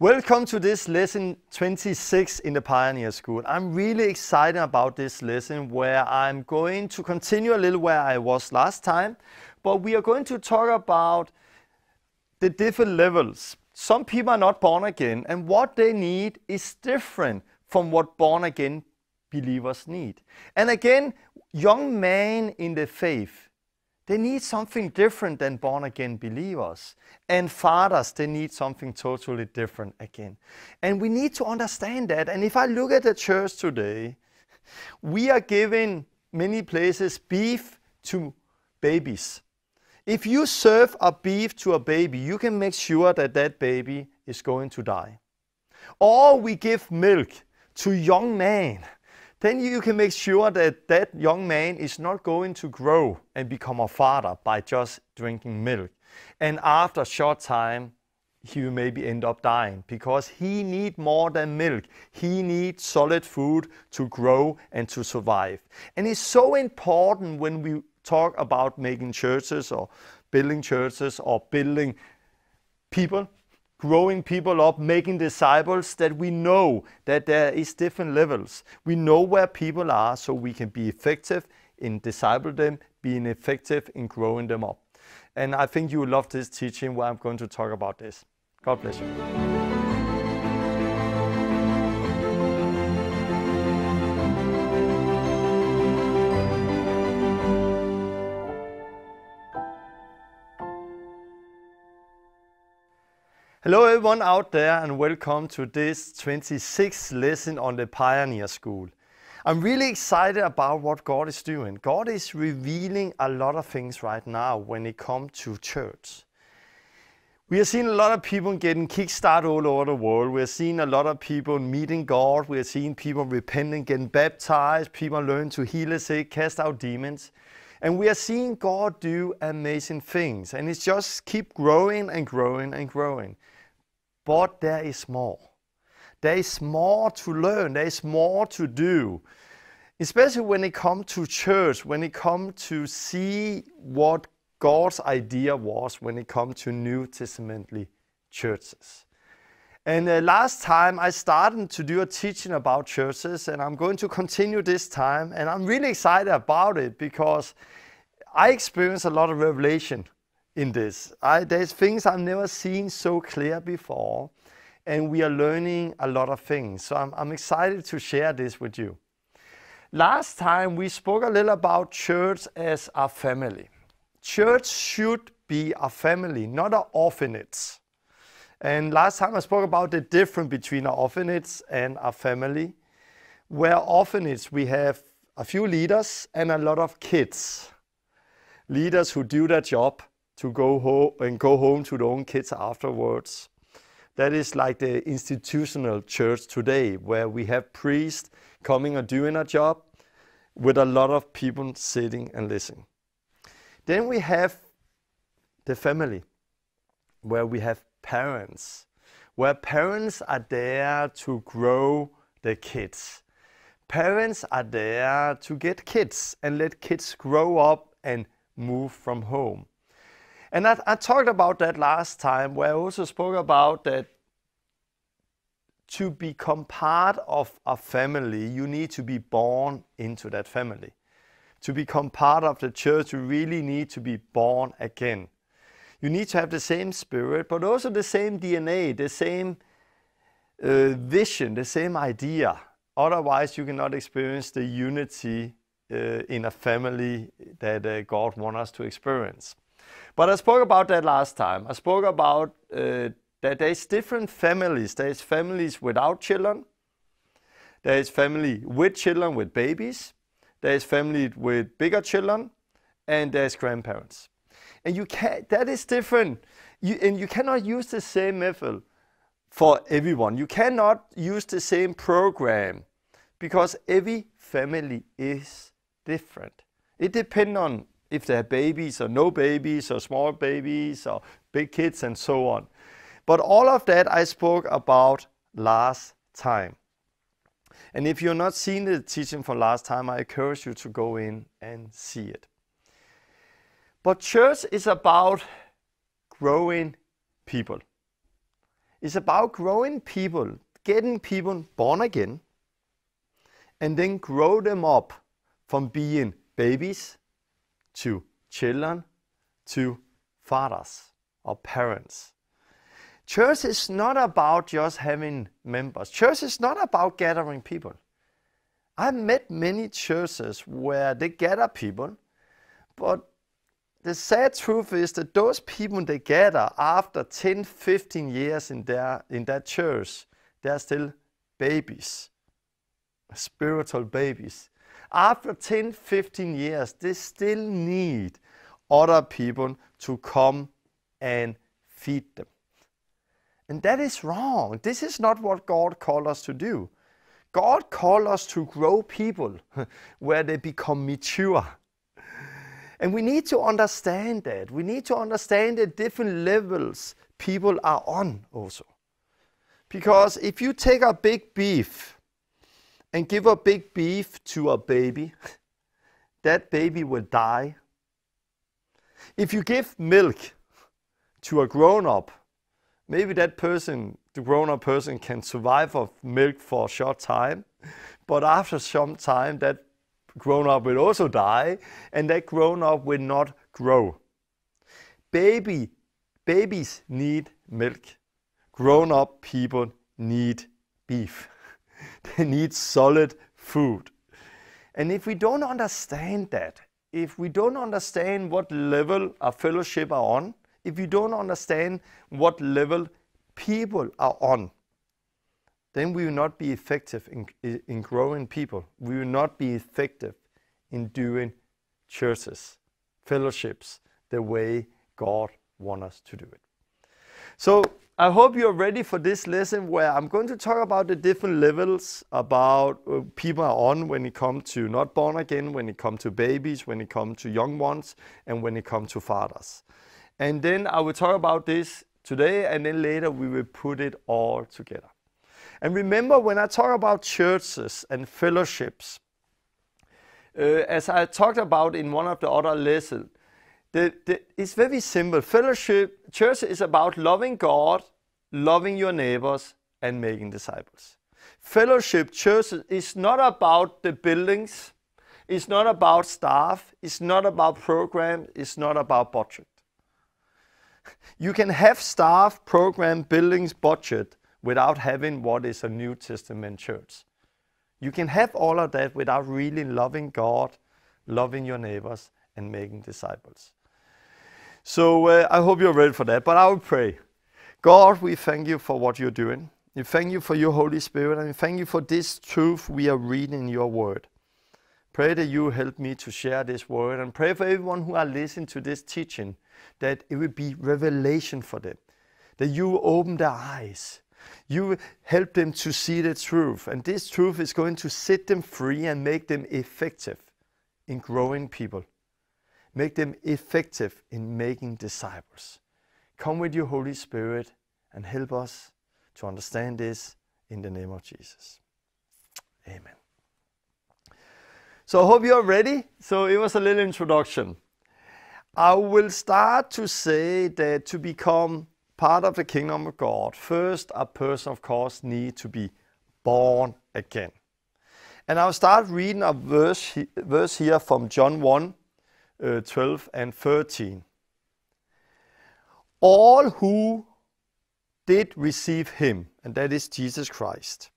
Welcome to this lesson 26 in the Pioneer School. I'm really excited about this lesson where I'm going to continue a little where I was last time, but we are going to talk about the different levels. Some people are not born again and what they need is different from what born again believers need. And again, young men in the faith, they need something different than born again believers. And fathers, they need something totally different again. And we need to understand that. And if I look at the church today, we are giving many places beef to babies. If you serve a beef to a baby, you can make sure that that baby is going to die. Or we give milk to young men then you can make sure that that young man is not going to grow and become a father by just drinking milk. And after a short time, he will maybe end up dying because he need more than milk. He needs solid food to grow and to survive. And it's so important when we talk about making churches or building churches or building people growing people up, making disciples, that we know that there is different levels. We know where people are so we can be effective in disciple them, being effective in growing them up. And I think you will love this teaching where I'm going to talk about this. God bless you. Hello everyone out there and welcome to this 26th lesson on the Pioneer School. I'm really excited about what God is doing. God is revealing a lot of things right now when it comes to church. We are seeing a lot of people getting kickstarted all over the world. We are seeing a lot of people meeting God. We are seeing people repenting, getting baptized. People learn to heal the sick, cast out demons. And we are seeing God do amazing things. And it's just keep growing and growing and growing. But there is more. There is more to learn, there is more to do. Especially when it comes to church, when it comes to see what God's idea was when it comes to New Testamently churches. And uh, last time I started to do a teaching about churches, and I'm going to continue this time. And I'm really excited about it because I experienced a lot of revelation in this. I, there's things I've never seen so clear before, and we are learning a lot of things. So I'm, I'm excited to share this with you. Last time we spoke a little about church as a family. Church should be a family, not an orphanage. And last time I spoke about the difference between an orphanage and a family. Where orphanage, we have a few leaders and a lot of kids. Leaders who do their job to go home and go home to their own kids afterwards. That is like the institutional church today, where we have priests coming and doing a job with a lot of people sitting and listening. Then we have the family, where we have parents, where parents are there to grow the kids. Parents are there to get kids and let kids grow up and move from home. And I, I talked about that last time, where I also spoke about that to become part of a family, you need to be born into that family. To become part of the church, you really need to be born again. You need to have the same spirit, but also the same DNA, the same uh, vision, the same idea. Otherwise, you cannot experience the unity uh, in a family that uh, God wants us to experience. But I spoke about that last time. I spoke about uh, that there's different families. There's families without children. There's family with children, with babies. There's family with bigger children. And there's grandparents. And you can that is different. You, and you cannot use the same method for everyone. You cannot use the same program because every family is different. It depends on if they have babies or no babies or small babies or big kids and so on. But all of that I spoke about last time. And if you're not seeing the teaching from last time, I encourage you to go in and see it. But church is about growing people. It's about growing people, getting people born again, and then grow them up from being babies to children, to fathers or parents. Church is not about just having members. Church is not about gathering people. I've met many churches where they gather people, but the sad truth is that those people they gather after 10, 15 years in, their, in that church, they're still babies, spiritual babies. After 10, 15 years, they still need other people to come and feed them. And that is wrong. This is not what God called us to do. God called us to grow people where they become mature. And we need to understand that. We need to understand the different levels people are on also. Because if you take a big beef and give a big beef to a baby, that baby will die. If you give milk to a grown up, maybe that person, the grown up person, can survive of milk for a short time, but after some time, that grown up will also die, and that grown up will not grow. Baby, babies need milk. Grown up people need beef. they need solid food. And if we don't understand that, if we don't understand what level our fellowship are on, if you don't understand what level people are on, then we will not be effective in, in growing people. We will not be effective in doing churches, fellowships, the way God wants us to do it. So I hope you're ready for this lesson where I'm going to talk about the different levels about uh, people are on when it comes to not born again, when it comes to babies, when it comes to young ones, and when it comes to fathers. And then I will talk about this today, and then later we will put it all together. And remember, when I talk about churches and fellowships, uh, as I talked about in one of the other lessons, the, the, it's very simple. Fellowship, church is about loving God, loving your neighbors, and making disciples. Fellowship, church is not about the buildings, it's not about staff, it's not about program, it's not about budget. You can have staff, program, buildings, budget without having what is a New Testament church. You can have all of that without really loving God, loving your neighbors, and making disciples. So uh, I hope you're ready for that, but I will pray. God, we thank you for what you're doing. We thank you for your Holy Spirit, and we thank you for this truth we are reading in your word. Pray that you help me to share this word, and pray for everyone who are listening to this teaching that it will be revelation for them, that you open their eyes, you help them to see the truth, and this truth is going to set them free and make them effective in growing people. Make them effective in making disciples. Come with your Holy Spirit and help us to understand this in the name of Jesus. Amen. So I hope you're ready. So it was a little introduction. I will start to say that to become part of the kingdom of God, first a person of course need to be born again. And I'll start reading a verse, verse here from John 1, uh, 12 and 13. All who did receive him, and that is Jesus Christ,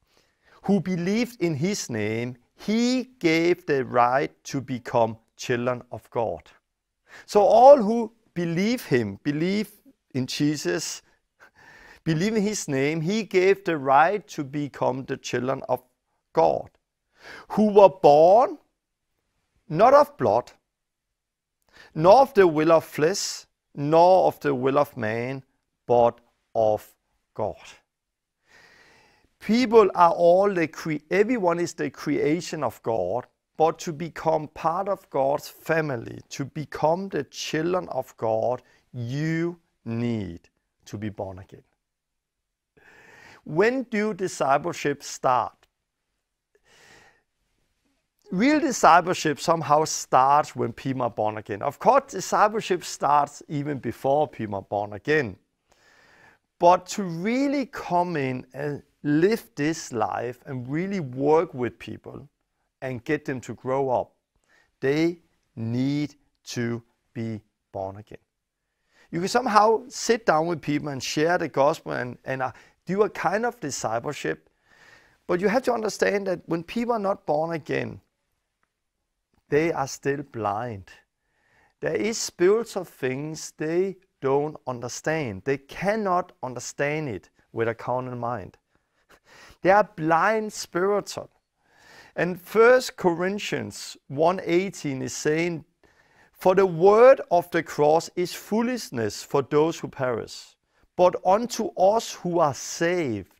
who believed in his name, he gave the right to become children of God. So all who believe him, believe in Jesus, believe in his name, he gave the right to become the children of God, who were born not of blood, nor of the will of flesh, nor of the will of man, but of God. People are all the cre- everyone is the creation of God, but to become part of God's family, to become the children of God, you need to be born again. When do discipleship start? real discipleship somehow starts when people are born again. Of course, discipleship starts even before people are born again. But to really come in and live this life and really work with people and get them to grow up, they need to be born again. You can somehow sit down with people and share the gospel and, and uh, do a kind of discipleship, but you have to understand that when people are not born again, they are still blind. There is spiritual things they don't understand. They cannot understand it with a carnal mind. They are blind spiritual. And First Corinthians 1.18 is saying, For the word of the cross is foolishness for those who perish, but unto us who are saved,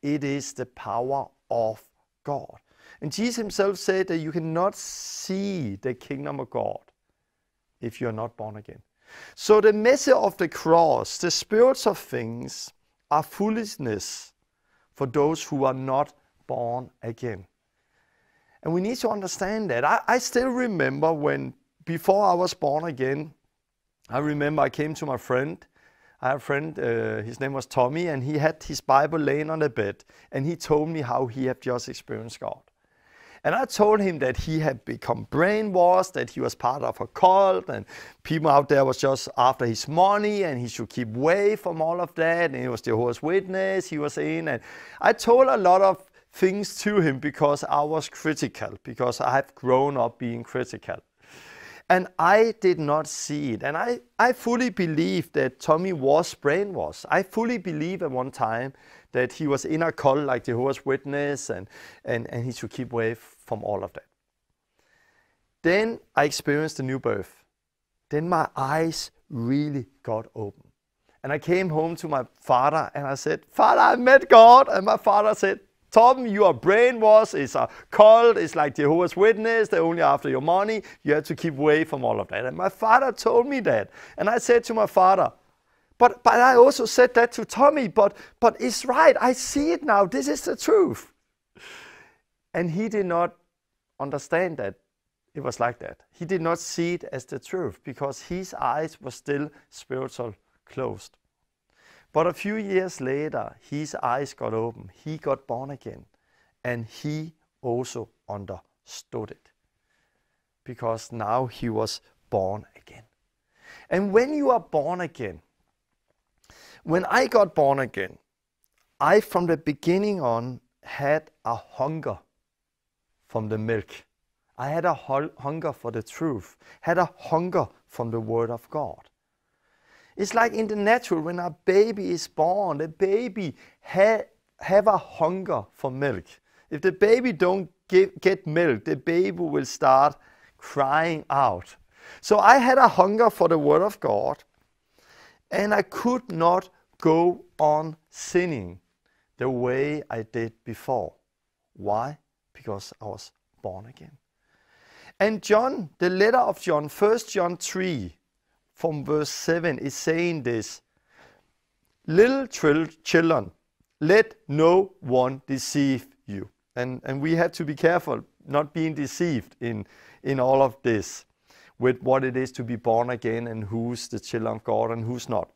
it is the power of God. And Jesus himself said that you cannot see the kingdom of God if you are not born again. So the message of the cross, the spirits of things, are foolishness for those who are not born again. And we need to understand that. I, I still remember when, before I was born again, I remember I came to my friend. I had a friend, uh, his name was Tommy, and he had his Bible laying on the bed, and he told me how he had just experienced God. And I told him that he had become brainwashed, that he was part of a cult, and people out there was just after his money, and he should keep away from all of that. And he was Jehovah's Witness, he was in. And I told a lot of things to him because I was critical, because I have grown up being critical. And I did not see it. And I, I fully believe that Tommy was brainwashed. I fully believe at one time that he was in a cult like Jehovah's Witness and, and, and he should keep away from all of that. Then I experienced a new birth. Then my eyes really got open. And I came home to my father and I said, Father, I met God. And my father said, Tom, you are brainwashed. It's a cult. It's like Jehovah's Witness. They're only after your money. You have to keep away from all of that. And my father told me that. And I said to my father, but, but I also said that to Tommy, but, but it's right. I see it now. This is the truth. And he did not understand that it was like that. He did not see it as the truth because his eyes were still spiritual closed. But a few years later, his eyes got open. He got born again. And he also understood it because now he was born again. And when you are born again, when I got born again, I from the beginning on had a hunger from the milk. I had a hunger for the truth, had a hunger from the Word of God. It's like in the natural, when a baby is born, the baby ha- have a hunger for milk. If the baby don't give, get milk, the baby will start crying out. So I had a hunger for the Word of God, and I could not go on sinning the way I did before. Why? because I was born again. And John, the letter of John, 1 John 3 from verse 7 is saying this Little children, let no one deceive you. And, and we have to be careful not being deceived in, in all of this with what it is to be born again and who's the children of God and who's not.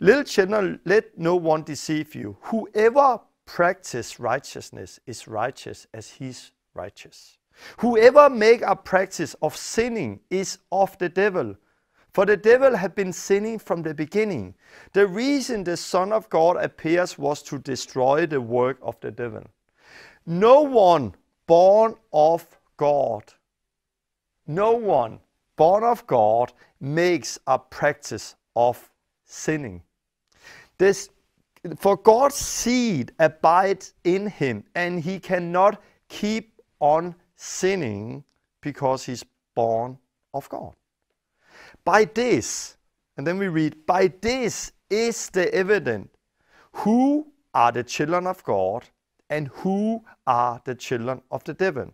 Little children, let no one deceive you. Whoever practice righteousness is righteous as he's righteous. Whoever make a practice of sinning is of the devil, for the devil had been sinning from the beginning. The reason the Son of God appears was to destroy the work of the devil. No one born of God, no one born of God makes a practice of sinning. This for God's seed abides in him, and he cannot keep on sinning because he's born of God. By this, and then we read, by this is the evident who are the children of God and who are the children of the devil.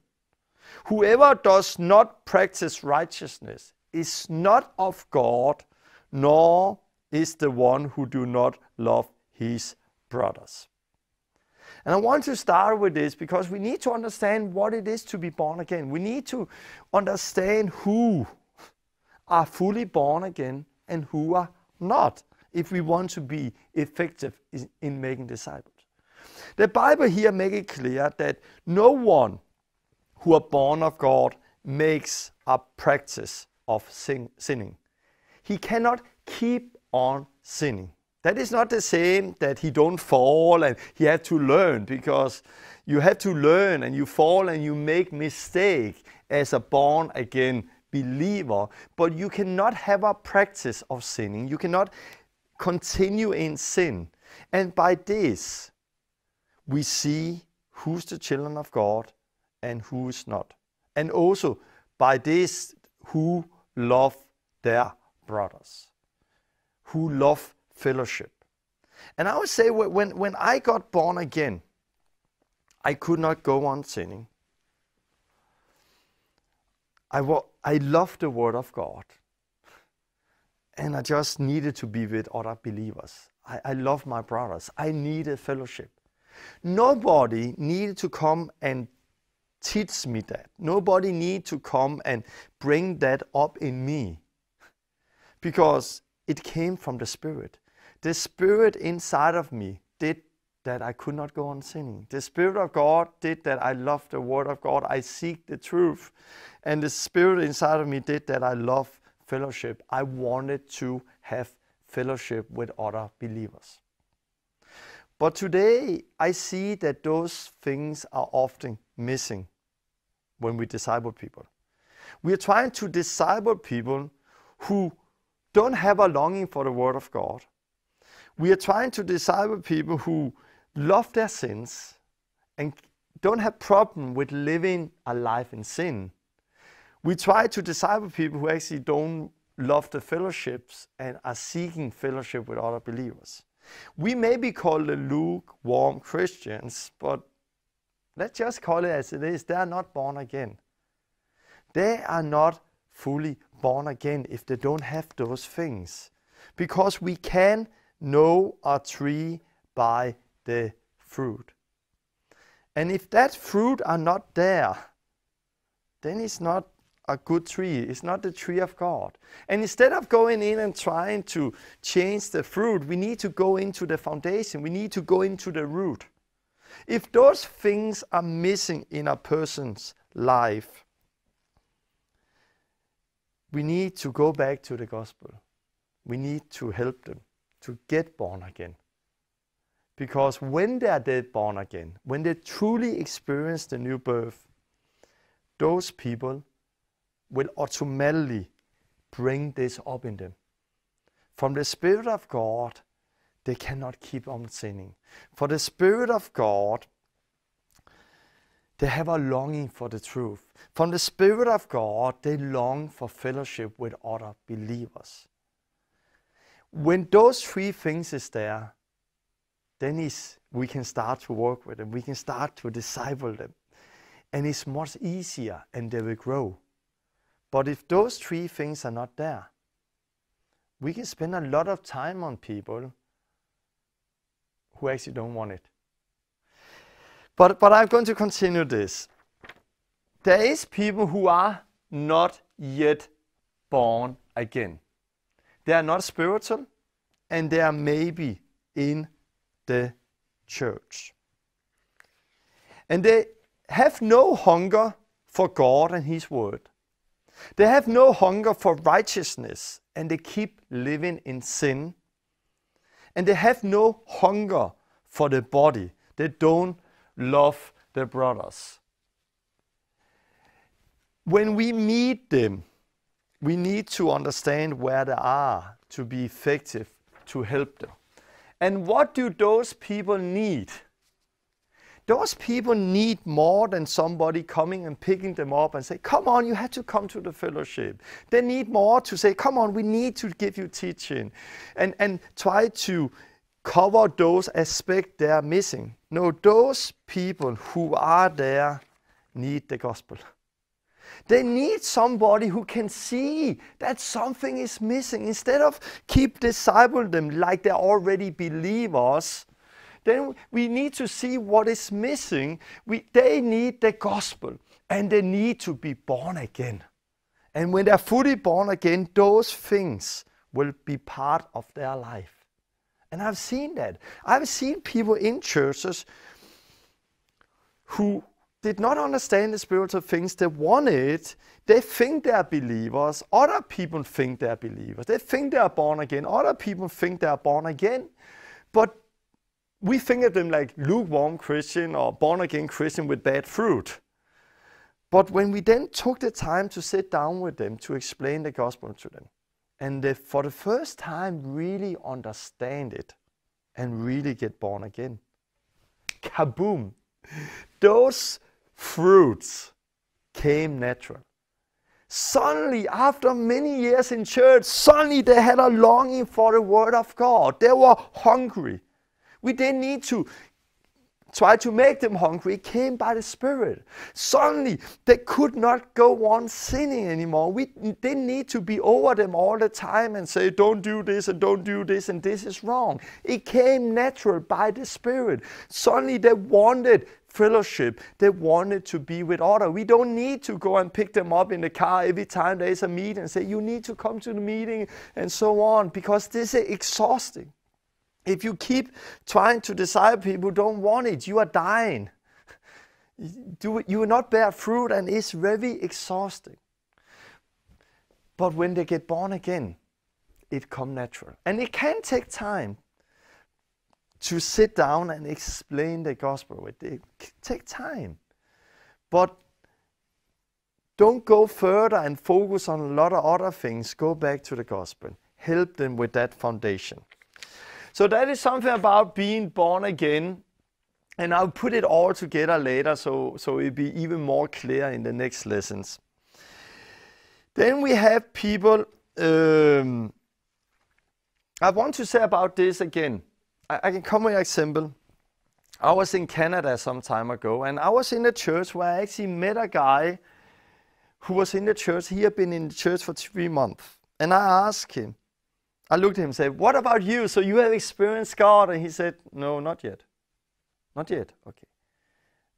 Whoever does not practice righteousness is not of God, nor is the one who do not love his brothers. And I want to start with this because we need to understand what it is to be born again. We need to understand who are fully born again and who are not if we want to be effective in making disciples. The Bible here makes it clear that no one who are born of God makes a practice of sin sinning. He cannot keep on sinning. That is not the same that he don't fall and he had to learn because you have to learn and you fall and you make mistake as a born again believer. But you cannot have a practice of sinning. You cannot continue in sin. And by this, we see who's the children of God and who is not. And also by this, who love their brothers, who love fellowship. And I would say, when, when I got born again, I could not go on sinning. I, wa- I loved the Word of God. And I just needed to be with other believers. I, I love my brothers. I needed fellowship. Nobody needed to come and teach me that. Nobody need to come and bring that up in me. Because it came from the Spirit the spirit inside of me did that I could not go on sinning. The Spirit of God did that I love the Word of God. I seek the truth. And the Spirit inside of me did that I love fellowship. I wanted to have fellowship with other believers. But today, I see that those things are often missing when we disciple people. We are trying to disciple people who don't have a longing for the Word of God, we are trying to disciple people who love their sins and don't have problem with living a life in sin. We try to disciple people who actually don't love the fellowships and are seeking fellowship with other believers. We may be called the lukewarm Christians, but let's just call it as it is. They are not born again. They are not fully born again if they don't have those things. Because we can know a tree by the fruit. And if that fruit are not there, then it's not a good tree. It's not the tree of God. And instead of going in and trying to change the fruit, we need to go into the foundation. We need to go into the root. If those things are missing in a person's life, we need to go back to the gospel. We need to help them to get born again. Because when they are dead born again, when they truly experience the new birth, those people will automatically bring this up in them. From the Spirit of God, they cannot keep on sinning. For the Spirit of God, they have a longing for the truth. From the Spirit of God, they long for fellowship with other believers. When those three things is there, then is we can start to work with them. We can start to disciple them. And it's much easier and they will grow. But if those three things are not there, we can spend a lot of time on people who actually don't want it. But, but I'm going to continue this. There is people who are not yet born again. They are not spiritual, and they are maybe in the church. And they have no hunger for God and His Word. They have no hunger for righteousness, and they keep living in sin. And they have no hunger for the body. They don't love their brothers. When we meet them, we need to understand where they are to be effective to help them. And what do those people need? Those people need more than somebody coming and picking them up and say, Come on, you had to come to the fellowship. They need more to say, Come on, we need to give you teaching. And, and try to cover those aspects they are missing. No, those people who are there need the gospel. They need somebody who can see that something is missing. Instead of keep discipling them like they're already believers, then we need to see what is missing. We, they need the gospel and they need to be born again. And when they're fully born again, those things will be part of their life. And I've seen that. I've seen people in churches who did not understand the spiritual things. They wanted. They think they are believers. Other people think they are believers. They think they are born again. Other people think they are born again. But we think of them like lukewarm Christian or born again Christian with bad fruit. But when we then took the time to sit down with them to explain the gospel to them, and they, for the first time really understand it and really get born again, kaboom! Those fruits came natural. Suddenly, after many years in church, suddenly they had a longing for the Word of God. They were hungry. We didn't need to try to make them hungry. It came by the Spirit. Suddenly, they could not go on sinning anymore. We didn't need to be over them all the time and say, don't do this and don't do this and this is wrong. It came natural by the Spirit. Suddenly, they wanted fellowship. They wanted to be with other. We don't need to go and pick them up in the car every time there is a meeting and say, you need to come to the meeting and so on, because this is exhausting. If you keep trying to disciple people who don't want it, you are dying. Do, you will not bear fruit, and it's very exhausting. But when they get born again, it comes natural. And it can take time to sit down and explain the gospel. It, it take time. But don't go further and focus on a lot of other things. Go back to the gospel. Help them with that foundation. So that is something about being born again. And I'll put it all together later so, so it'll be even more clear in the next lessons. Then we have people. Um, I want to say about this again. I, can come with an example. I was in Canada some time ago, and I was in a church where I actually met a guy who was in the church. He had been in the church for three months. And I asked him, I looked at him and said, What about you? So you have experienced God? And he said, No, not yet. Not yet. Okay.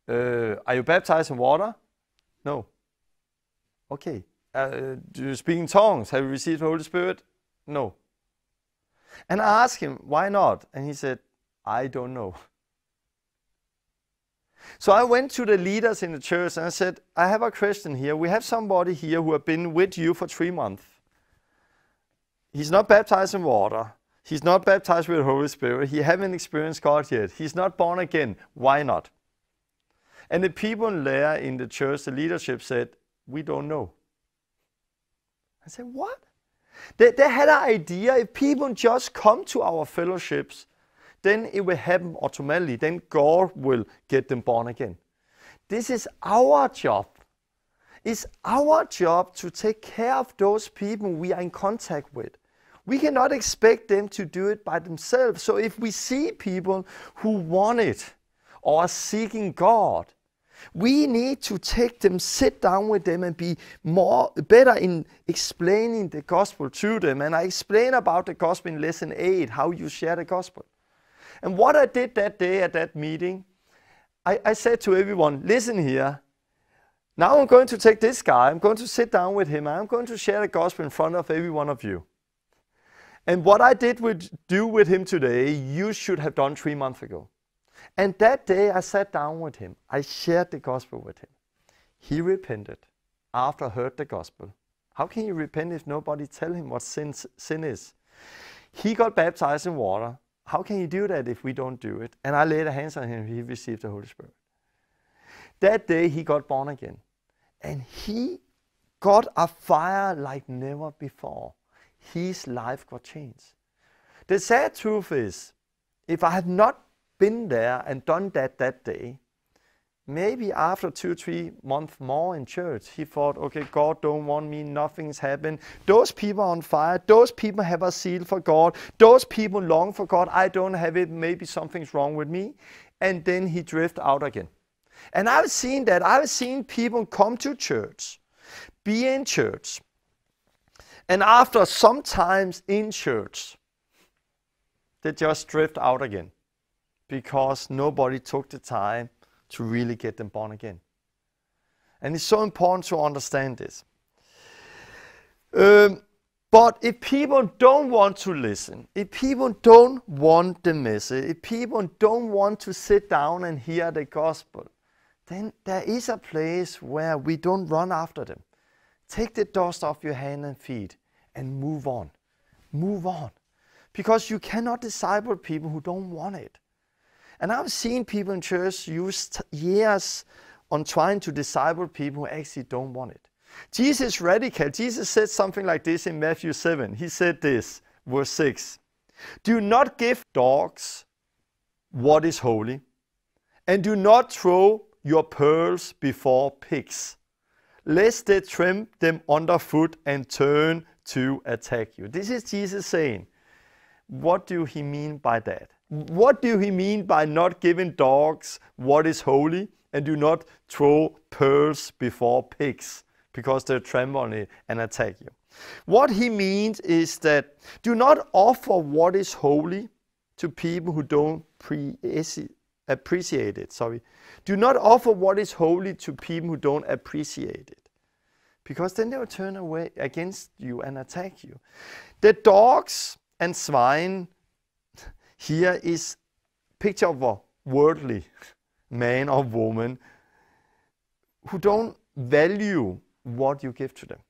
Uh, are you baptized in water? No. Okay. Uh, do you speak in tongues? Have you received the Holy Spirit? No. And I asked him, why not? And he said, I don't know. So I went to the leaders in the church and I said, I have a Christian here. We have somebody here who have been with you for three months. He's not baptized in water. He's not baptized with the Holy Spirit. He haven't experienced God yet. He's not born again. Why not? And the people there in the church, the leadership said, we don't know. I said, what? They, they had an idea if people just come to our fellowships, then it will happen automatically. Then God will get them born again. This is our job. It's our job to take care of those people we are in contact with. We cannot expect them to do it by themselves. So if we see people who want it or are seeking God, we need to take them, sit down with them, and be more better in explaining the gospel to them. And I explain about the gospel in lesson eight, how you share the gospel. And what I did that day at that meeting, I, I said to everyone, listen here. Now I'm going to take this guy, I'm going to sit down with him, I'm going to share the gospel in front of every one of you. And what I did with do with him today, you should have done three months ago. And that day I sat down with him. I shared the gospel with him. He repented after heard the gospel. How can he repent if nobody tell him what sin, sin is? He got baptized in water. How can he do that if we don't do it? And I laid hands on him. He received the Holy Spirit. That day he got born again. And he got a fire like never before. His life got changed. The sad truth is, if I had not been there and done that that day, maybe after two, three months more in church, he thought, okay, God don't want me, nothing's happened. Those people are on fire. Those people have a seal for God. Those people long for God. I don't have it. Maybe something's wrong with me. And then he drift out again. And I've seen that. I've seen people come to church, be in church, and after sometimes in church, they just drift out again because nobody took the time to really get them born again. And it's so important to understand this. Um, but if people don't want to listen, if people don't want the message, if people don't want to sit down and hear the gospel, then there is a place where we don't run after them. Take the dust off your hands and feet and move on. Move on. Because you cannot disciple people who don't want it. And I've seen people in church use years on trying to disciple people who actually don't want it. Jesus radical. Jesus said something like this in Matthew 7. He said this, verse 6. Do not give dogs what is holy, and do not throw your pearls before pigs, lest they tramp them underfoot and turn to attack you. This is Jesus saying. What do he mean by that? what do he mean by not giving dogs what is holy and do not throw pearls before pigs because they tremble on it and attack you? What he means is that do not offer what is holy to people who don't appreciate it. Sorry. Do not offer what is holy to people who don't appreciate it. Because then they will turn away against you and attack you. The dogs and swine here is picture of a worldly man or woman who don't value what you give to them.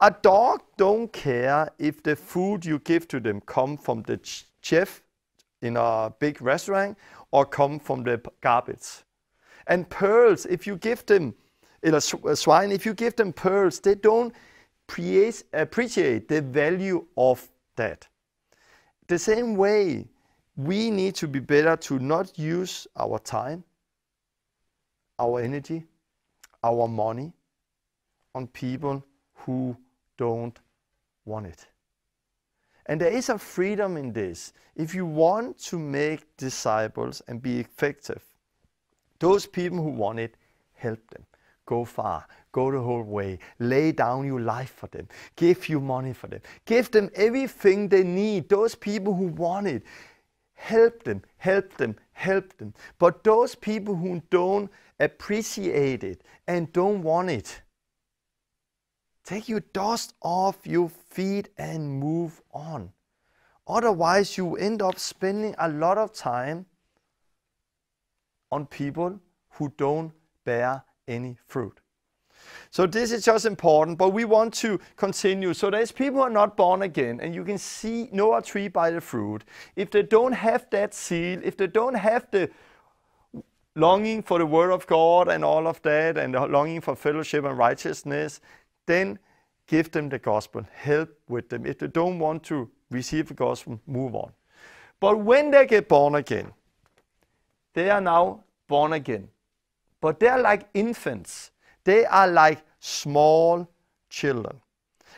A dog don't care if the food you give to them come from the chef in a big restaurant or come from the garbage. And pearls, if you give them, in a uh, swine, if you give them pearls, they don't appreciate the value of that. The same way, we need to be better to not use our time, our energy, our money on people who don't want it. And there is a freedom in this. If you want to make disciples and be effective, those people who want it, help them. Go far, go the whole way, lay down your life for them, give you money for them, give them everything they need. Those people who want it, help them, help them, help them. But those people who don't appreciate it and don't want it, take your dust off your feet and move on. Otherwise, you end up spending a lot of time on people who don't bear any fruit. So this is just important, but we want to continue. So there's people who are not born again, and you can see Noah tree by the fruit. If they don't have that seal, if they don't have the longing for the word of God and all of that, and the longing for fellowship and righteousness, then give them the gospel, help with them. If they don't want to receive the gospel, move on. But when they get born again, they are now born again. But they're like infants they are like small children.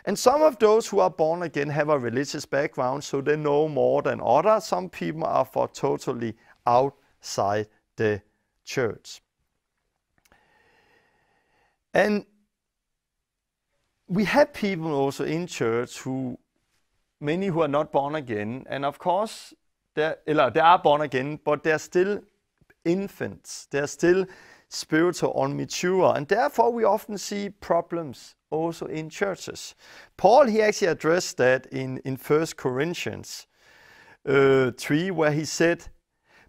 And some of those who are born again have a religious background, so they know more than others. Some people are for totally outside the church. And we have people also in church who, many who are not born again, and of course, they are born again, but they're still infants. They're still spiritual or mature. And therefore, we often see problems also in churches. Paul, he actually addressed that in, in 1 Corinthians uh, 3, where he said,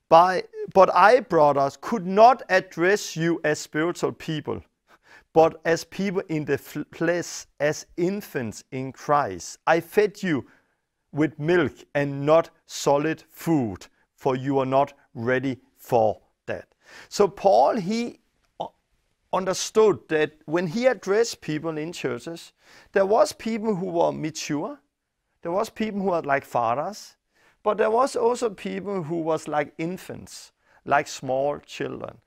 By, But I, brothers, could not address you as spiritual people, but as people in the flesh, as infants in Christ. I fed you with milk and not solid food, for you are not ready for so Paul, he uh, understood that when he addressed people in churches, there was people who were mature, there was people who were like fathers, but there was also people who was like infants, like small children.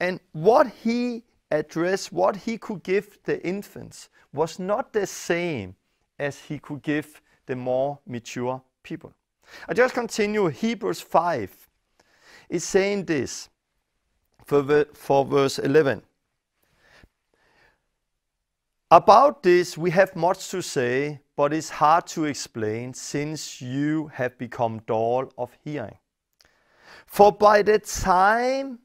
And what he addressed, what he could give the infants was not the same as he could give the more mature people. I just continue Hebrews 5. It's saying this for, for verse 11. About this, we have much to say, but it's hard to explain since you have become dull of hearing. For by the time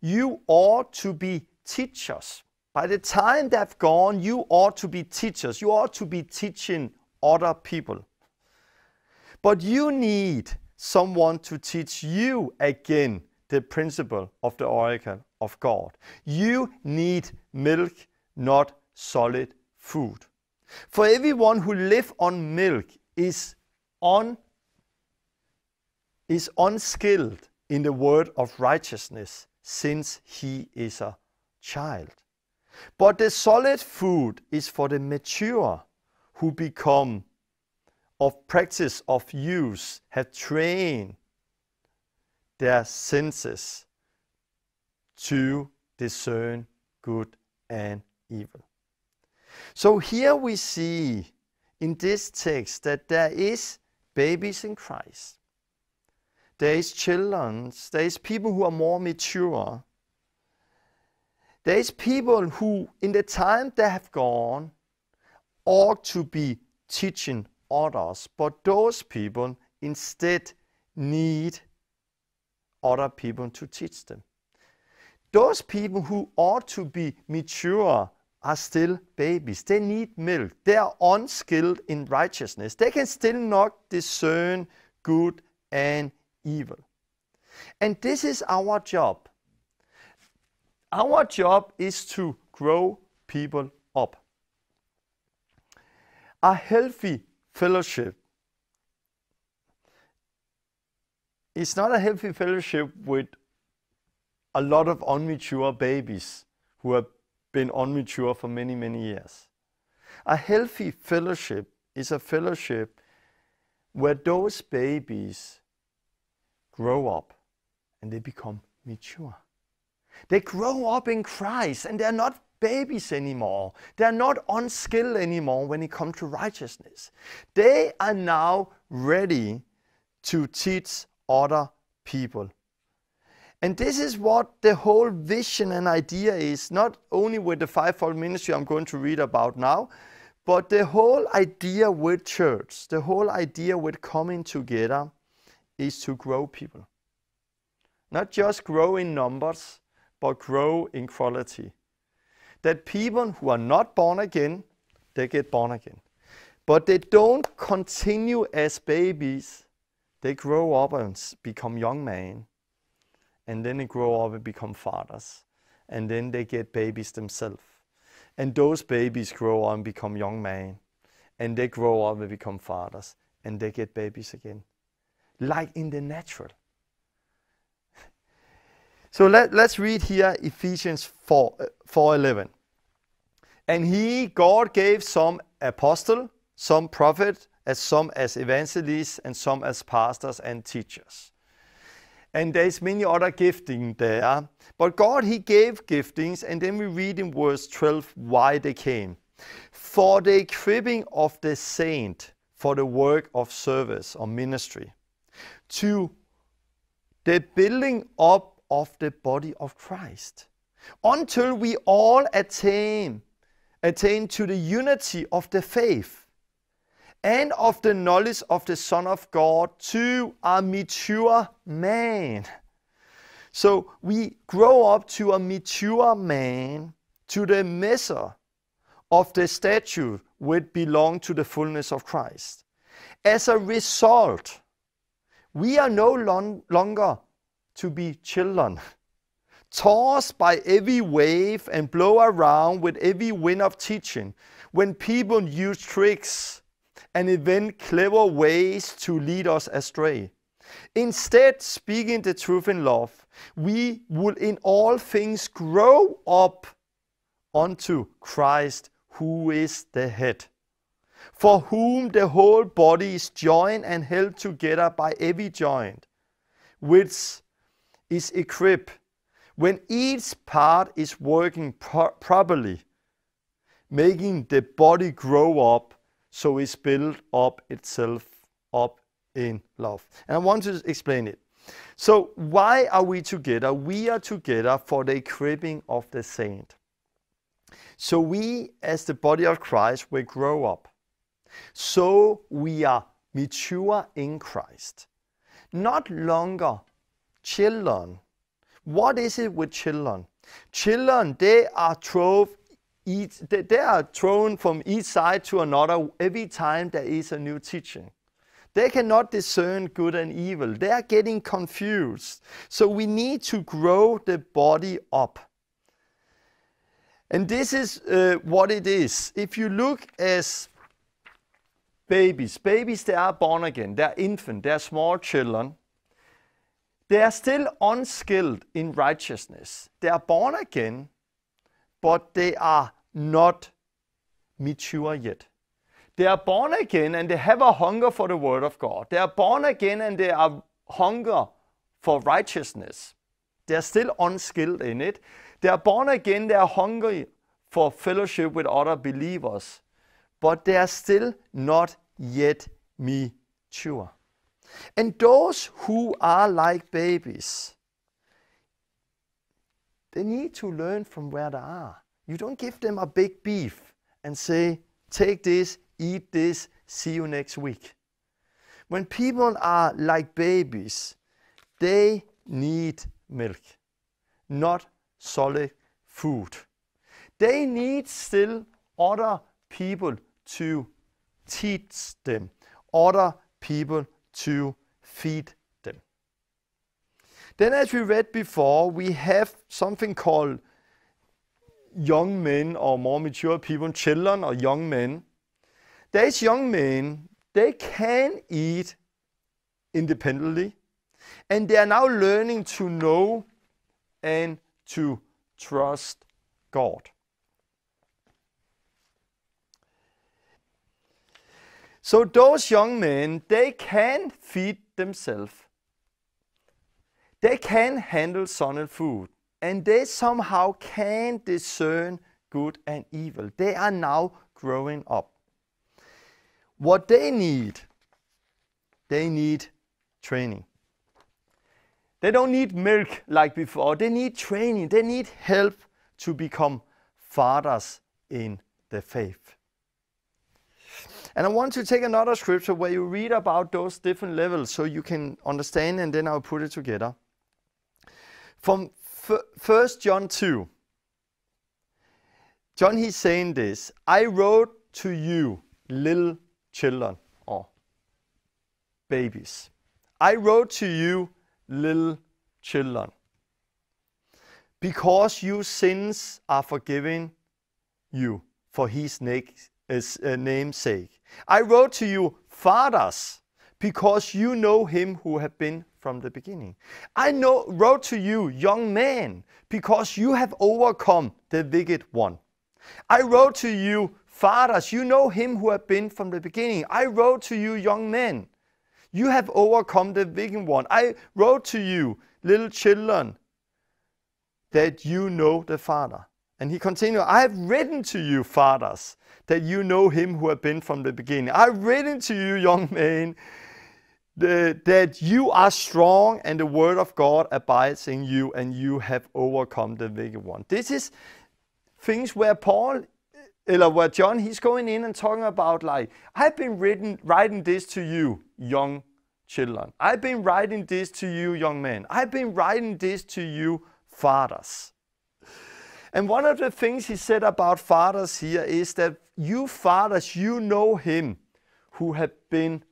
you ought to be teachers, by the time they've gone, you ought to be teachers. You ought to be teaching other people. But you need someone to teach you again the principle of the oracle of God. You need milk, not solid food. For everyone who live on milk is on is unskilled in the word of righteousness since he is a child. But the solid food is for the mature who become of practice of use, have trained their senses to discern good and evil. So here we see in this text that there is babies in Christ. There is children, there is people who are more mature. There is people who in the time they have gone ought to be teaching others, but those people instead need other people to teach them. Those people who ought to be mature are still babies. They need milk. They are unskilled in righteousness. They can still not discern good and evil. And this is our job. Our job is to grow people up. A healthy fellowship it's not a healthy fellowship with a lot of unmature babies who have been unmature for many, many years. A healthy fellowship is a fellowship where those babies grow up and they become mature. They grow up in Christ and they're not babies anymore. They're not unskilled anymore when it comes to righteousness. They are now ready to teach other people. And this is what the whole vision and idea is, not only with the fivefold ministry I'm going to read about now, but the whole idea with church, the whole idea with coming together is to grow people. Not just grow in numbers, but grow in quality. That people who are not born again, they get born again. But they don't continue as babies they grow up and become young men, and then they grow up and become fathers, and then they get babies themselves. And those babies grow up and become young men, and they grow up and become fathers, and they get babies again, like in the natural. So let, us read here Ephesians 4, uh, 4 11. And he, God, gave some apostle, some prophet, as some as evangelists and some as pastors and teachers. And there's many other gifting there. But God, He gave giftings, and then we read in verse 12 why they came. For the equipping of the saint for the work of service or ministry. To the building up of the body of Christ. Until we all attain, attain to the unity of the faith and of the knowledge of the Son of God to a mature man. So we grow up to a mature man, to the measure of the stature which belong to the fullness of Christ. As a result, we are no long, longer to be children, tossed by every wave and blow around with every wind of teaching, when people use tricks and invent clever ways to lead us astray. Instead, speaking the truth in love, we will in all things grow up unto Christ, who is the head, for whom the whole body is joined and held together by every joint, which is equipped when each part is working pro- properly, making the body grow up so it's built up itself up in love. And I want to explain it. So why are we together? We are together for the equipping of the saint. So we, as the body of Christ, will grow up. So we are mature in Christ. Not longer children. What is it with children? Children, they are drove each, they, are thrown from each side to another every time there is a new teaching. They cannot discern good and evil. They are getting confused. So we need to grow the body up. And this is uh, what it is. If you look as babies, babies, they are born again, they're infant, they're small children. They are still unskilled in righteousness. They are born again, but they are not mature yet. They are born again and they have a hunger for the Word of God. They are born again and they are hunger for righteousness. They are still unskilled in it. They are born again, they are hungry for fellowship with other believers, but they are still not yet mature. And those who are like babies, they need to learn from where they are. You don't give them a big beef and say, take this, eat this, see you next week. When people are like babies, they need milk, not solid food. They need still other people to teach them, other people to feed then as we read before, we have something called young men or more mature people, children or young men. These young men, they can eat independently and they are now learning to know and to trust God. So those young men, they can feed themselves. They can handle sun and food, and they somehow can discern good and evil. They are now growing up. What they need, they need training. They don't need milk like before. They need training. They need help to become fathers in the faith. And I want to take another scripture where you read about those different levels so you can understand, and then I'll put it together. From 1 John 2, John he's saying this, I wrote to you, little children or babies. I wrote to you, little children, because your sins are forgiven you for his uh, name's sake. I wrote to you, fathers, because you know him who have been from the beginning. I know, wrote to you, young man, because you have overcome the wicked one. I wrote to you, fathers, you know him who have been from the beginning. I wrote to you, young men, you have overcome the wicked one. I wrote to you, little children, that you know the Father. And he continued, I have written to you, fathers, that you know him who have been from the beginning. I've written to you, young men, the, that you are strong and the word of God abides in you and you have overcome the wicked one. This is things where Paul or where John he's going in and talking about like I've been written, writing this to you young children. I've been writing this to you young men. I've been writing this to you fathers. And one of the things he said about fathers here is that you fathers you know him who have been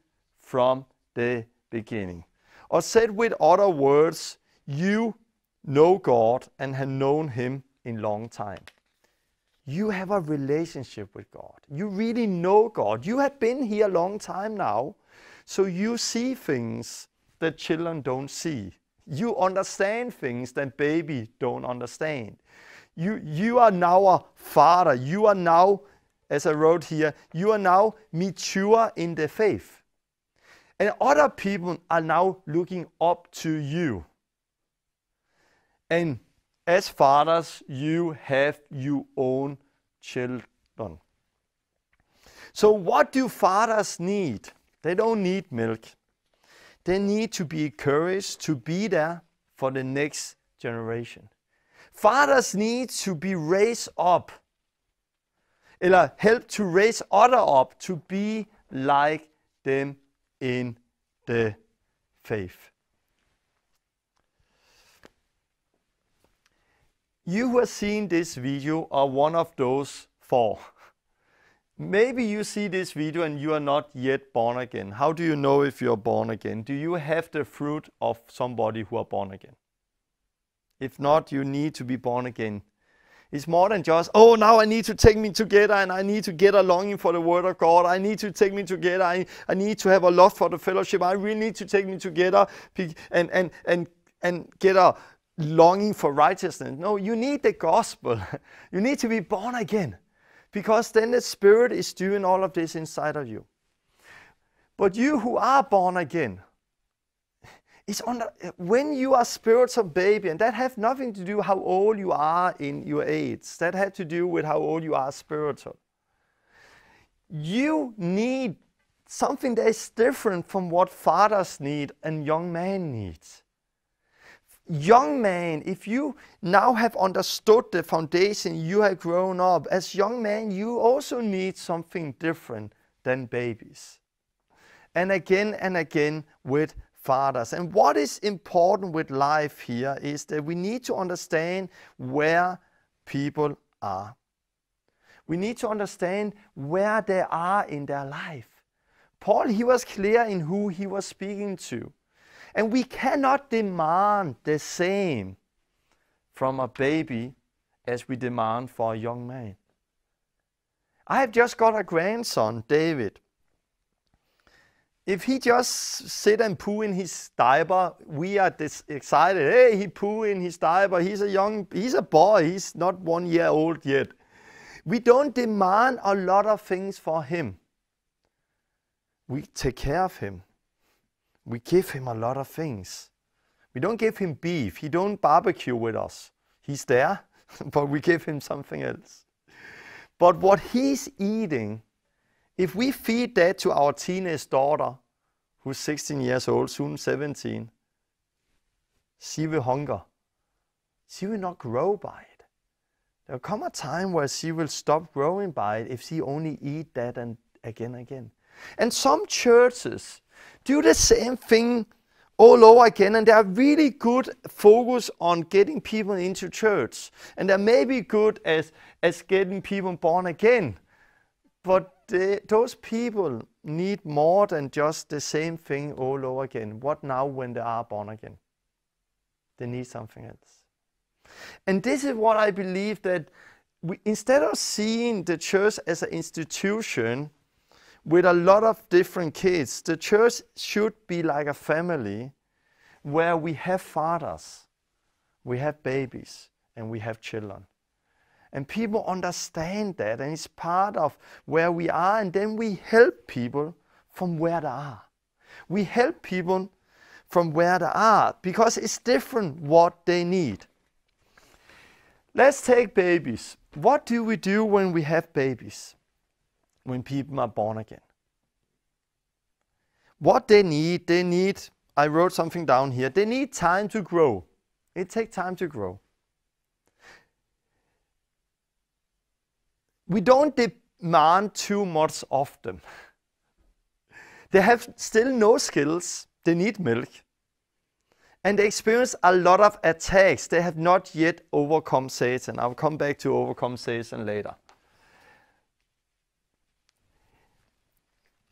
from the beginning. Or said with other words, you know God and have known Him in long time. You have a relationship with God. You really know God. You have been here a long time now, so you see things that children don't see. You understand things that baby don't understand. You, you are now a father. You are now, as I wrote here, you are now mature in the faith. And other people are now looking up to you. And as fathers, you have your own children. So, what do fathers need? They don't need milk. They need to be encouraged to be there for the next generation. Fathers need to be raised up, Or help to raise other up to be like them in the faith. You who have seen this video are one of those four. Maybe you see this video and you are not yet born again. How do you know if you are born again? Do you have the fruit of somebody who are born again? If not, you need to be born again it's more than just, oh, now I need to take me together and I need to get a longing for the Word of God. I need to take me together. I, I need to have a love for the fellowship. I really need to take me together and, and, and, and get a longing for righteousness. No, you need the gospel. you need to be born again because then the Spirit is doing all of this inside of you. But you who are born again, it's on the, when you are spiritual baby, and that have nothing to do how old you are in your age. That had to do with how old you are spiritual. You need something that is different from what fathers need and young men needs. Young man, if you now have understood the foundation you have grown up, as young man, you also need something different than babies. And again and again with fathers. And what is important with life here is that we need to understand where people are. We need to understand where they are in their life. Paul, he was clear in who he was speaking to. And we cannot demand the same from a baby as we demand for a young man. I have just got a grandson, David. If he just sit and poo in his diaper, we are this excited. Hey, he poo in his diaper. He's a young, he's a boy. He's not one year old yet. We don't demand a lot of things for him. We take care of him. We give him a lot of things. We don't give him beef. He don't barbecue with us. He's there, but we give him something else. But what he's eating if we feed that to our teenage daughter, who's 16 years old, soon 17, she will hunger. She will not grow by it. There will come a time where she will stop growing by it if she only eat that and again and again. And some churches do the same thing all over again, and they are really good focus on getting people into church. And they may be good as, as getting people born again. But those people need more than just the same thing all over again. What now when they are born again? They need something else. And this is what I believe that we, instead of seeing the church as an institution with a lot of different kids, the church should be like a family where we have fathers, we have babies, and we have children. And people understand that, and it's part of where we are. And then we help people from where they are. We help people from where they are because it's different what they need. Let's take babies. What do we do when we have babies? When people are born again? What they need, they need, I wrote something down here, they need time to grow. It takes time to grow. we don't demand too much of them. They have still no skills, they need milk. And they experience a lot of attacks. They have not yet overcome Satan. I'll come back to overcome Satan later.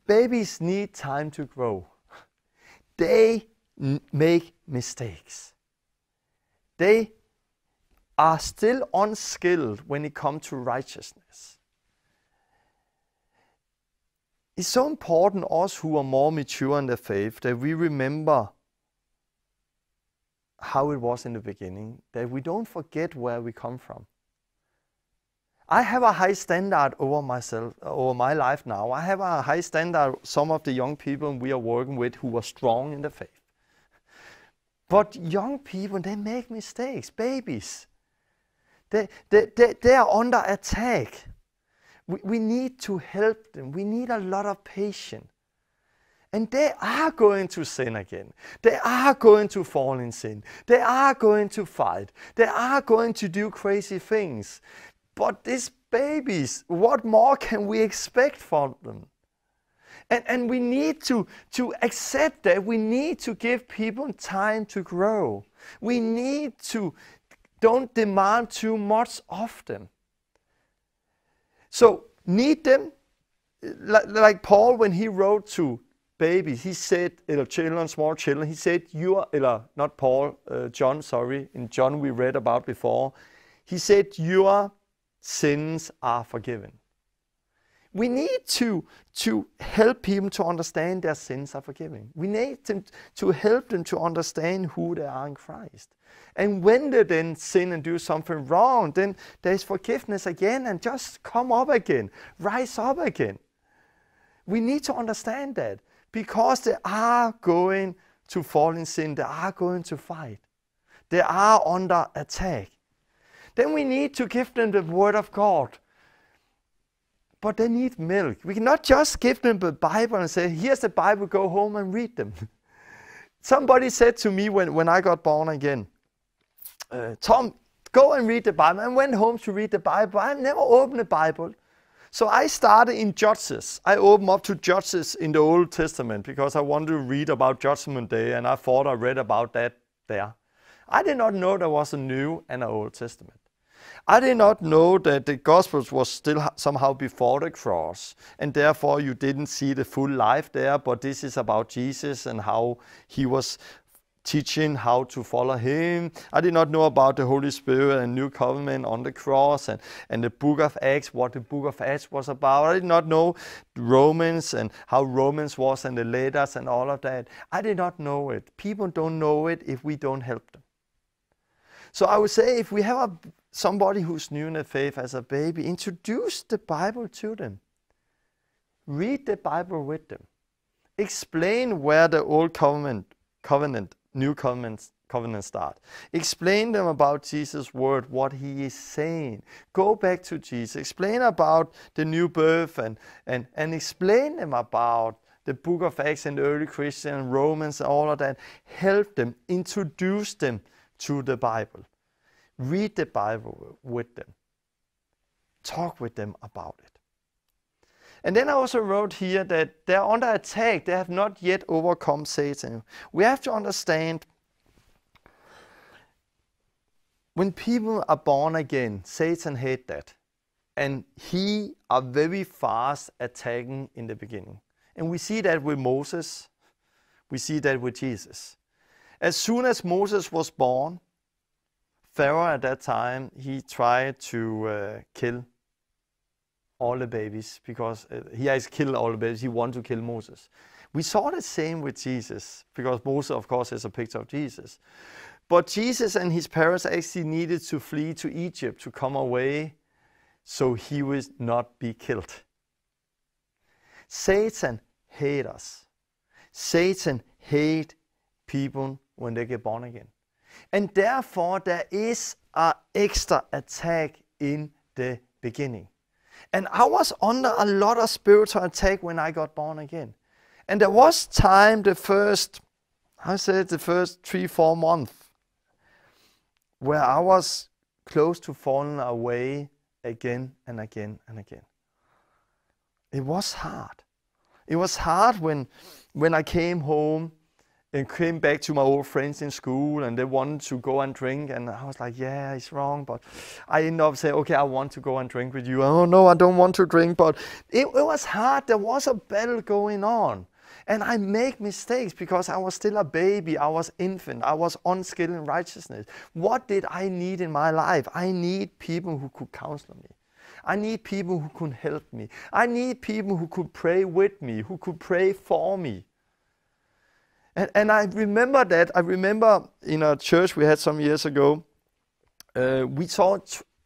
Babies need time to grow. They make mistakes. They are still unskilled when it comes to righteousness. It's so important, us who are more mature in the faith, that we remember how it was in the beginning, that we don't forget where we come from. I have a high standard over myself, over my life now. I have a high standard, some of the young people we are working with who are strong in the faith. But young people, they make mistakes, babies. They, they, they, they are under attack. We, we need to help them. We need a lot of patience. And they are going to sin again. They are going to fall in sin. They are going to fight. They are going to do crazy things. But these babies, what more can we expect from them? And, and we need to, to accept that. We need to give people time to grow. We need to don't demand too much of them. So need them, like, like Paul when he wrote to babies, he said, little children, small children, he said, you are, you not Paul, uh, John, sorry, in John we read about before, he said, your sins are forgiven we need to, to help people to understand their sins are forgiven. We need them to help them to understand who they are in Christ. And when they then sin and do something wrong, then there's forgiveness again and just come up again, rise up again. We need to understand that because they are going to fall in sin, they are going to fight, they are under attack. Then we need to give them the Word of God but they need milk. We cannot just give them the Bible and say, here's the Bible, go home and read them. Somebody said to me when, when I got born again, uh, Tom, go and read the Bible. I went home to read the Bible. I never opened the Bible. So I started in Judges. I opened up to Judges in the Old Testament because I wanted to read about Judgment Day and I thought I read about that there. I did not know there was a New and an Old Testament. I did not know that the Gospels was still somehow before the cross, and therefore you didn't see the full life there, but this is about Jesus and how he was teaching how to follow him. I did not know about the Holy Spirit and New Covenant on the cross and, and the book of Acts, what the book of Acts was about. I did not know Romans and how Romans was and the letters and all of that. I did not know it. People don't know it if we don't help them. So I would say if we have a somebody who's new in the faith as a baby, introduce the Bible to them. Read the Bible with them. Explain where the Old Covenant, covenant New covenant, covenant start. Explain them about Jesus' word, what he is saying. Go back to Jesus. Explain about the new birth and, and, and explain them about the book of Acts and early Christian, Romans, all of that. Help them, introduce them to the Bible. Read the Bible with them. Talk with them about it. And then I also wrote here that they are under attack. They have not yet overcome Satan. We have to understand when people are born again, Satan hates that. And he are very fast attacking in the beginning. And we see that with Moses. We see that with Jesus. As soon as Moses was born, Pharaoh at that time, he tried to uh, kill all the babies because uh, he has killed all the babies. He wanted to kill Moses. We saw the same with Jesus because Moses, of course, is a picture of Jesus. But Jesus and his parents actually needed to flee to Egypt to come away so he would not be killed. Satan hates us. Satan hates people when they get born again. And therefore, there is an extra attack in the beginning. And I was under a lot of spiritual attack when I got born again. And there was time the first, I said the first three, four months, where I was close to falling away again and again and again. It was hard. It was hard when, when I came home and came back to my old friends in school and they wanted to go and drink and I was like, yeah, it's wrong, but I ended up saying, okay, I want to go and drink with you. Oh no, I don't want to drink, but it, it was hard. There was a battle going on. And I make mistakes because I was still a baby, I was infant, I was unskilled in righteousness. What did I need in my life? I need people who could counsel me. I need people who could help me. I need people who could pray with me, who could pray for me. And, and I remember that. I remember in a church we had some years ago, uh, we saw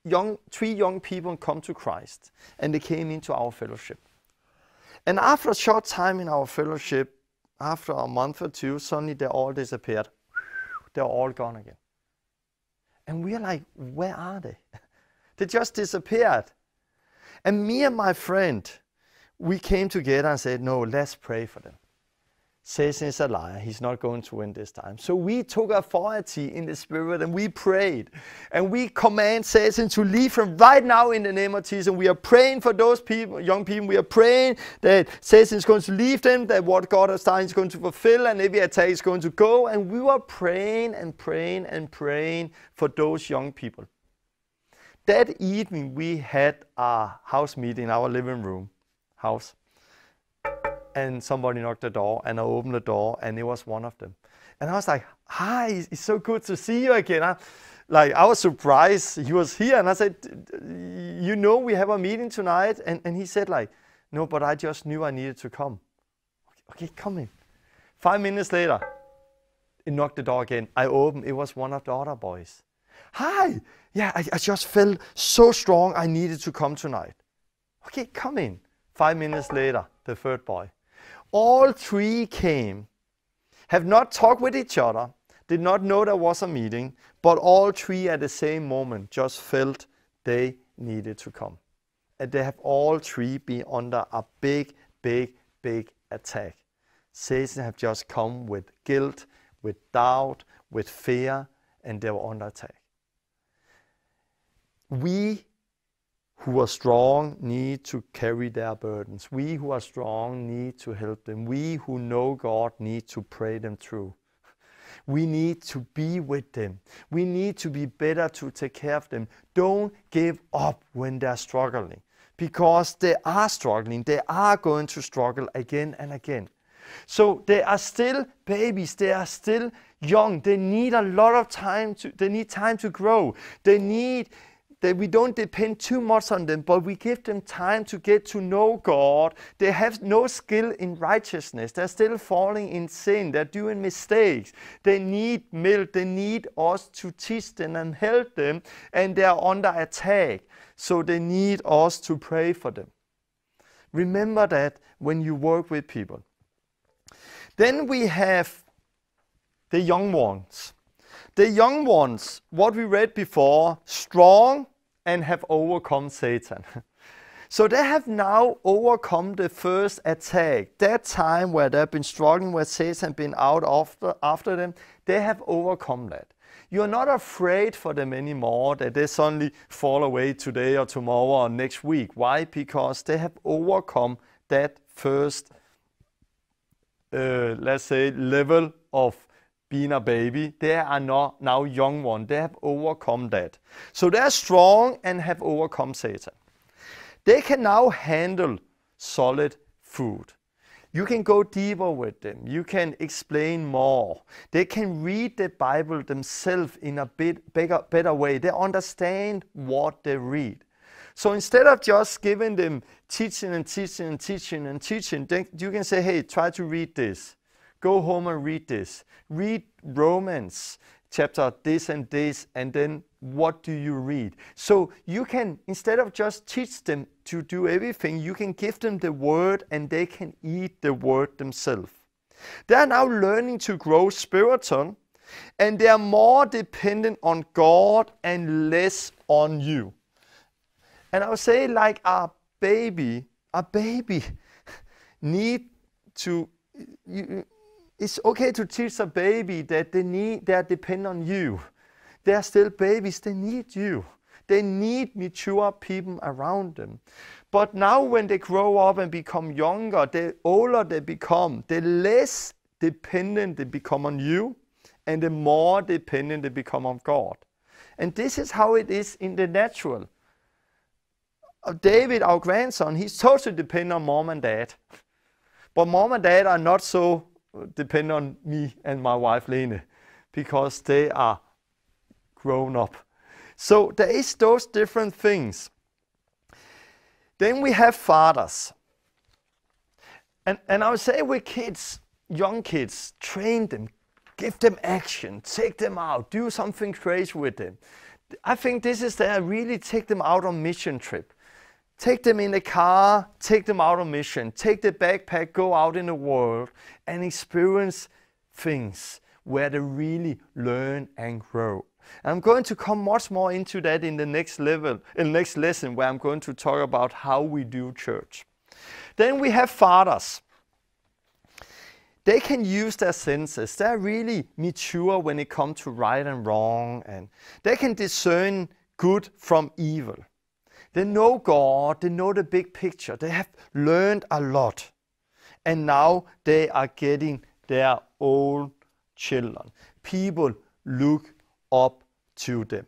young, three young people come to Christ and they came into our fellowship. And after a short time in our fellowship, after a month or two, suddenly they all disappeared. They're all gone again. And we're like, where are they? they just disappeared. And me and my friend, we came together and said, no, let's pray for them. Says he's a liar. He's not going to win this time. So we took authority in the spirit and we prayed. And we command Satan to leave him right now in the name of Jesus. And we are praying for those people, young people. We are praying that Satan is going to leave them, that what God has done is going to fulfill, and every attack is going to go. And we were praying and praying and praying for those young people. That evening we had a house meeting in our living room house and somebody knocked the door and I opened the door and it was one of them. And I was like, hi, it's so good to see you again. I, like I was surprised he was here and I said, you know, we have a meeting tonight. And, and he said like, no, but I just knew I needed to come. Okay, come in. Five minutes later, it knocked the door again. I opened, it was one of the other boys. Hi, yeah, I, I just felt so strong I needed to come tonight. Okay, come in. Five minutes later, the third boy. All three came, have not talked with each other, did not know there was a meeting, but all three at the same moment just felt they needed to come. And they have all three been under a big, big, big attack. Satan have just come with guilt, with doubt, with fear, and they were under attack. We who are strong need to carry their burdens. We who are strong need to help them. We who know God need to pray them through. We need to be with them. We need to be better to take care of them. Don't give up when they're struggling because they are struggling. They are going to struggle again and again. So they are still babies. They are still young. They need a lot of time to, they need time to grow. They need that we don't depend too much on them, but we give them time to get to know God. They have no skill in righteousness. They're still falling in sin. They're doing mistakes. They need milk. They need us to teach them and help them, and they're under attack. So they need us to pray for them. Remember that when you work with people. Then we have the young ones. The young ones, what we read before, strong and have overcome Satan. so they have now overcome the first attack. That time where they've been struggling, where Satan been out after, after them, they have overcome that. You're not afraid for them anymore that they suddenly fall away today or tomorrow or next week. Why? Because they have overcome that first, uh, let's say, level of being a baby. They are not now young one. They have overcome that. So they are strong and have overcome Satan. They can now handle solid food. You can go deeper with them. You can explain more. They can read the Bible themselves in a bit bigger, better way. They understand what they read. So instead of just giving them teaching and teaching and teaching and teaching, they, you can say, hey, try to read this. Go home and read this. Read Romans chapter this and this, and then what do you read? So you can, instead of just teach them to do everything, you can give them the word and they can eat the word themselves. They are now learning to grow spiritual and they are more dependent on God and less on you. And I would say, like a baby, a baby need to you, it's okay to teach a baby that they need, that depend on you. They are still babies, they need you. They need mature people around them. But now, when they grow up and become younger, the older they become, the less dependent they become on you, and the more dependent they become on God. And this is how it is in the natural. Uh, David, our grandson, he's totally dependent on mom and dad. But mom and dad are not so depend on me and my wife Lene because they are grown up. So there is those different things. Then we have fathers. And, and I would say with kids, young kids, train them, give them action, take them out, do something crazy with them. I think this is there, really take them out on mission trip. Take them in the car, take them out on mission, take the backpack, go out in the world and experience things where they really learn and grow. I'm going to come much more into that in the next level, in the next lesson, where I'm going to talk about how we do church. Then we have fathers. They can use their senses. They're really mature when it comes to right and wrong, and they can discern good from evil. They know God, they know the big picture, they have learned a lot. And now they are getting their own children. People look up to them.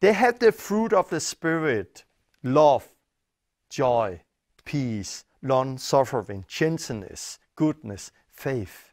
They have the fruit of the Spirit love, joy, peace, long suffering, gentleness, goodness, faith.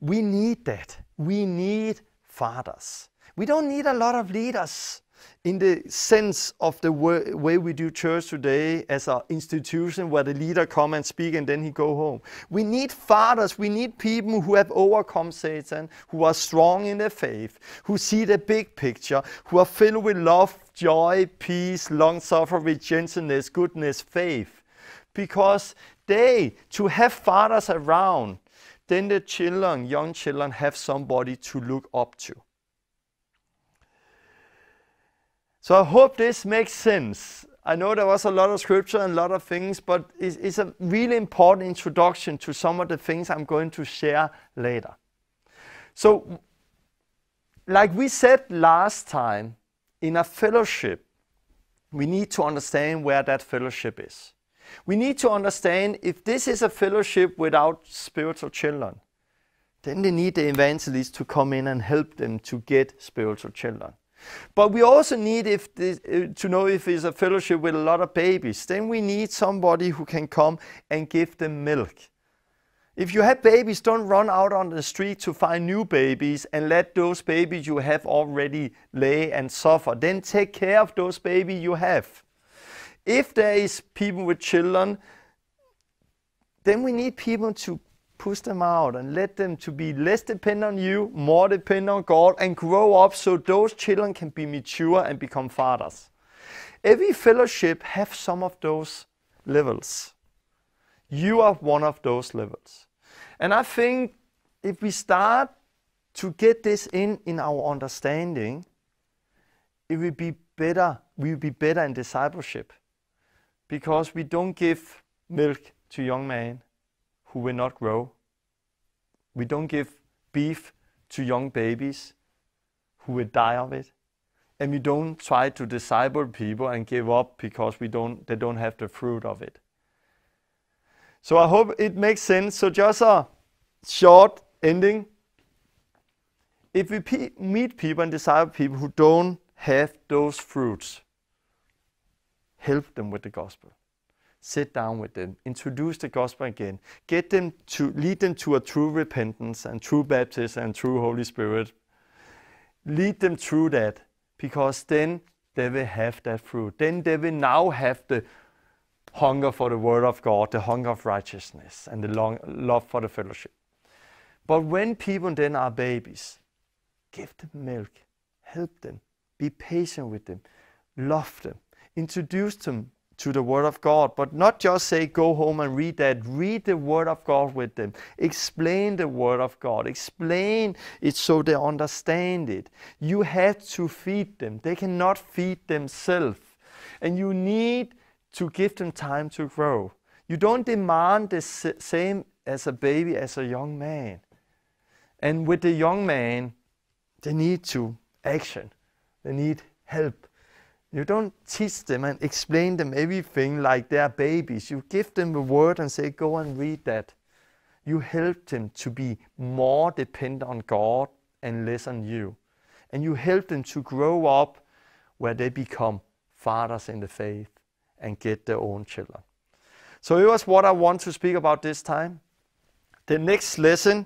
We need that. We need fathers. We don't need a lot of leaders in the sense of the way, we do church today as an institution where the leader come and speak and then he go home. We need fathers, we need people who have overcome Satan, who are strong in their faith, who see the big picture, who are filled with love, joy, peace, long suffering, gentleness, goodness, faith. Because they, to have fathers around, then the children, young children, have somebody to look up to. So I hope this makes sense. I know there was a lot of scripture and a lot of things, but it's, it's a really important introduction to some of the things I'm going to share later. So, like we said last time, in a fellowship, we need to understand where that fellowship is. We need to understand if this is a fellowship without spiritual children, then they need the evangelists to come in and help them to get spiritual children. But we also need if this, uh, to know if it's a fellowship with a lot of babies. Then we need somebody who can come and give them milk. If you have babies, don't run out on the street to find new babies and let those babies you have already lay and suffer. Then take care of those babies you have. If there is people with children, then we need people to push them out and let them to be less dependent on you, more dependent on God, and grow up so those children can be mature and become fathers. Every fellowship have some of those levels. You are one of those levels. And I think if we start to get this in in our understanding, it will be better. We will be better in discipleship because we don't give milk to young men who will not grow. We don't give beef to young babies who will die of it. And we don't try to disciple people and give up because we don't, they don't have the fruit of it. So I hope it makes sense. So just a short ending. If we pe meet people and disciple people who don't have those fruits, help them with the gospel sit down with them, introduce the gospel again, get them to lead them to a true repentance and true baptism and true Holy Spirit. Lead them through that because then they will have that fruit. Then they will now have the hunger for the word of God, the hunger of righteousness, and the long, love for the fellowship. But when people then are babies, give them milk, help them, be patient with them, love them, introduce them to the Word of God, but not just say, go home and read that. Read the Word of God with them. Explain the Word of God. Explain it so they understand it. You have to feed them. They cannot feed themselves. And you need to give them time to grow. You don't demand the same as a baby as a young man. And with the young man, they need to action. They need help. You don't teach them and explain them everything like they're babies. You give them a word and say, go and read that. You help them to be more dependent on God and less on you. And you help them to grow up where they become fathers in the faith and get their own children. So it was what I want to speak about this time. The next lesson,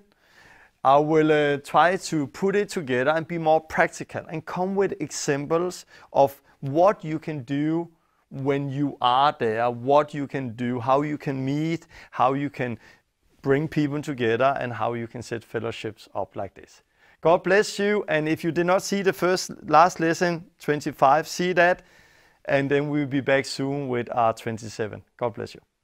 I will uh, try to put it together and be more practical and come with examples of what you can do when you are there, what you can do, how you can meet, how you can bring people together, and how you can set fellowships up like this. God bless you. And if you did not see the first last lesson, 25, see that. And then we'll be back soon with our 27. God bless you.